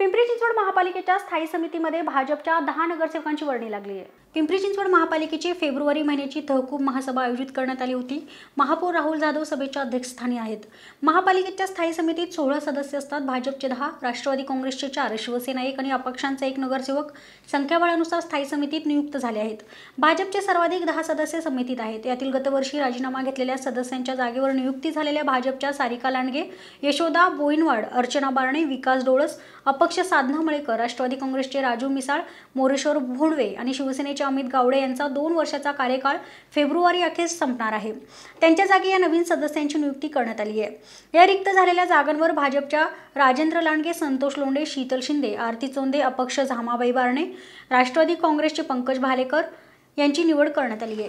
पिंपरी चिंचवड महापालिकेच्या स्थायी समितीमध्ये भाजपच्या दहा नगरसेवकांची वर्णी लागली आहे पिंपरी चिंचवड महापालिकेची फेब्रुवारी महिन्याची तहकूब महासभा आयोजित करण्यात आली होती महापौर राहुल जाधव सभेच्या अध्यक्षस्थानी आहेत महापालिकेच्या स्थायी समितीत सोळा सदस्य असतात भाजपचे दहा राष्ट्रवादी काँग्रेसचे चार शिवसेना एक आणि अपक्षांचा एक नगरसेवक संख्याबळानुसार स्थायी समितीत नियुक्त झाले आहेत भाजपचे सर्वाधिक दहा सदस्य समितीत आहेत यातील गतवर्षी राजीनामा घेतलेल्या सदस्यांच्या जागेवर नियुक्ती झालेल्या भाजपच्या सारिका लांडगे यशोदा बोईनवाड अर्चना बारणे विकास डोळस अपक्ष साधना मळेकर राष्ट्रवादी काँग्रेसचे राजू मिसाळ मोरेश्वर भोंडवे आणि शिवसेनेचे अध्यक्ष अमित गावडे यांचा दोन वर्षाचा कार्यकाळ फेब्रुवारी अखेर संपणार आहे त्यांच्या जागी या नवीन सदस्यांची नियुक्ती करण्यात आली आहे या रिक्त झालेल्या जागांवर भाजपच्या राजेंद्र लांडगे संतोष लोंडे शीतल शिंदे आरती चोंदे अपक्ष झामाबाई बारणे राष्ट्रवादी काँग्रेसचे पंकज भालेकर यांची निवड करण्यात आली आहे